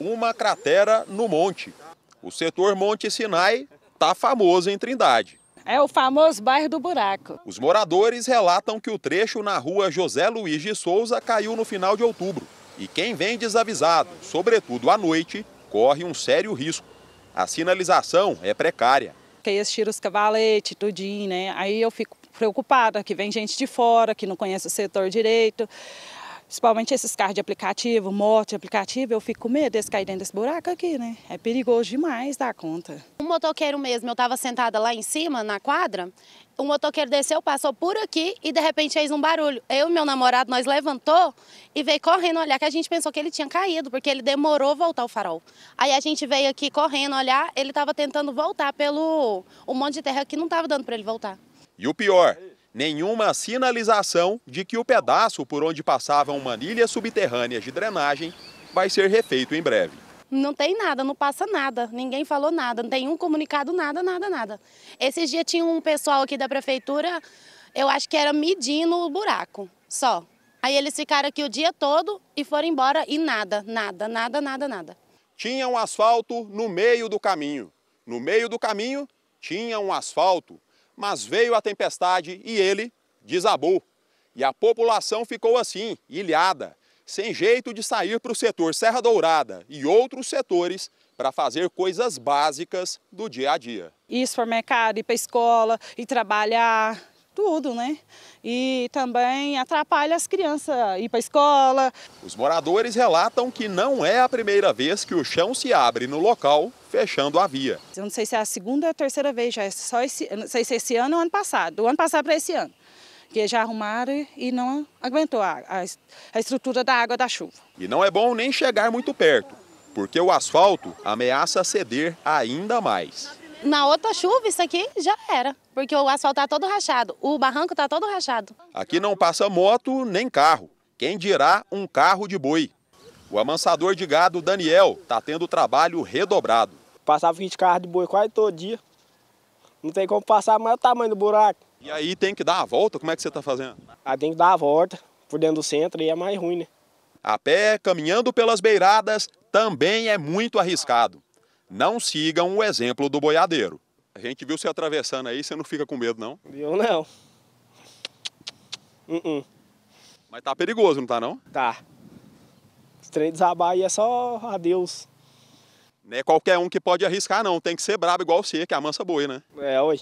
uma cratera no monte. O setor Monte Sinai está famoso em Trindade. É o famoso bairro do buraco. Os moradores relatam que o trecho na rua José Luiz de Souza caiu no final de outubro. E quem vem desavisado, sobretudo à noite, corre um sério risco. A sinalização é precária. Que eles tiram os cavaletes, tudinho, né? Aí eu fico preocupada, que vem gente de fora, que não conhece o setor direito. Principalmente esses carros de aplicativo, moto de aplicativo, eu fico com medo de cair dentro desse buraco aqui, né? É perigoso demais dar conta. Um motoqueiro mesmo, eu estava sentada lá em cima, na quadra, o um motoqueiro desceu, passou por aqui e de repente fez um barulho. Eu e meu namorado, nós levantou e veio correndo olhar, que a gente pensou que ele tinha caído, porque ele demorou voltar o farol. Aí a gente veio aqui correndo olhar, ele estava tentando voltar pelo... O um monte de terra que não estava dando para ele voltar. E o pior, nenhuma sinalização de que o pedaço por onde passavam manilhas subterrâneas de drenagem vai ser refeito em breve. Não tem nada, não passa nada, ninguém falou nada, não tem um comunicado, nada, nada, nada. Esses dias tinha um pessoal aqui da prefeitura, eu acho que era medindo o buraco, só. Aí eles ficaram aqui o dia todo e foram embora e nada, nada, nada, nada, nada. Tinha um asfalto no meio do caminho. No meio do caminho tinha um asfalto mas veio a tempestade e ele desabou. E a população ficou assim, ilhada, sem jeito de sair para o setor Serra Dourada e outros setores para fazer coisas básicas do dia a dia. Ir para supermercado, ir para a escola, ir trabalhar, tudo, né? E também atrapalha as crianças a ir para a escola. Os moradores relatam que não é a primeira vez que o chão se abre no local, fechando a via. Eu não sei se é a segunda ou a terceira vez já, é só esse, não sei se é esse ano ou ano passado, do ano passado para esse ano que já arrumaram e não aguentou a, a, a, estrutura da água da chuva. E não é bom nem chegar muito perto, porque o asfalto ameaça ceder ainda mais. Na outra chuva, isso aqui já era, porque o asfalto está todo rachado, o barranco está todo rachado. Aqui não passa moto nem carro, quem dirá um carro de boi. O amansador de gado Daniel está tendo trabalho redobrado. Passava 20 carros de boi quase todo dia. Não tem como passar mais o tamanho do buraco. E aí tem que dar a volta? Como é que você está fazendo? Aí tem que dar a volta por dentro do centro e é mais ruim, né? A pé, caminhando pelas beiradas, também é muito arriscado não sigam o exemplo do boiadeiro. A gente viu você atravessando aí, você não fica com medo, não? Eu não. Uh -uh. Mas tá perigoso, não tá não? Tá. Os trem desabar aí é só adeus. Não é qualquer um que pode arriscar, não. Tem que ser brabo igual você, que é a mansa boi, né? É, oi.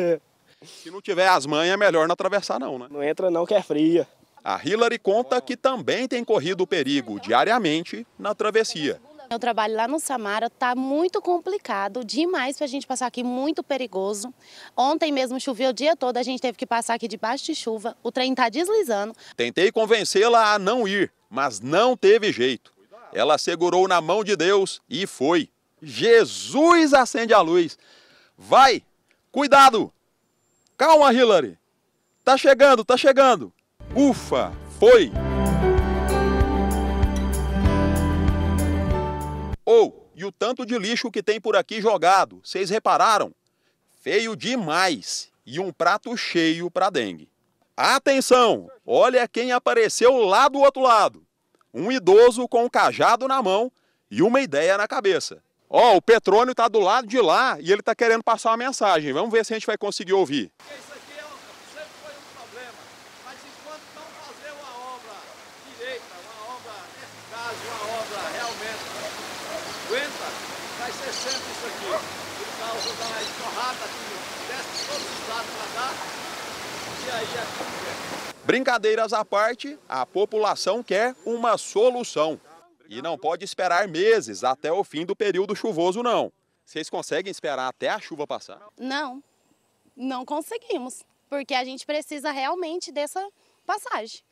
Se não tiver as mães é melhor não atravessar, não, né? Não entra não, que é fria. A Hillary conta que também tem corrido o perigo diariamente na travessia. Meu trabalho lá no Samara, está muito complicado, demais para a gente passar aqui, muito perigoso. Ontem mesmo choveu o dia todo, a gente teve que passar aqui debaixo de chuva, o trem está deslizando. Tentei convencê-la a não ir, mas não teve jeito. Ela segurou na mão de Deus e foi. Jesus acende a luz. Vai! Cuidado! Calma, Hillary! Tá chegando, tá chegando! Ufa! Foi! tanto de lixo que tem por aqui jogado. Vocês repararam? Feio demais e um prato cheio para dengue. Atenção! Olha quem apareceu lá do outro lado. Um idoso com um cajado na mão e uma ideia na cabeça. Ó, oh, o Petrônio está do lado de lá e ele está querendo passar uma mensagem. Vamos ver se a gente vai conseguir ouvir. vai ser sempre isso aqui. Por causa da escorrada que desce todos os lados para cá, e aí aqui é. Brincadeiras à parte, a população quer uma solução. E não pode esperar meses até o fim do período chuvoso, não. Vocês conseguem esperar até a chuva passar? Não, não conseguimos, porque a gente precisa realmente dessa passagem.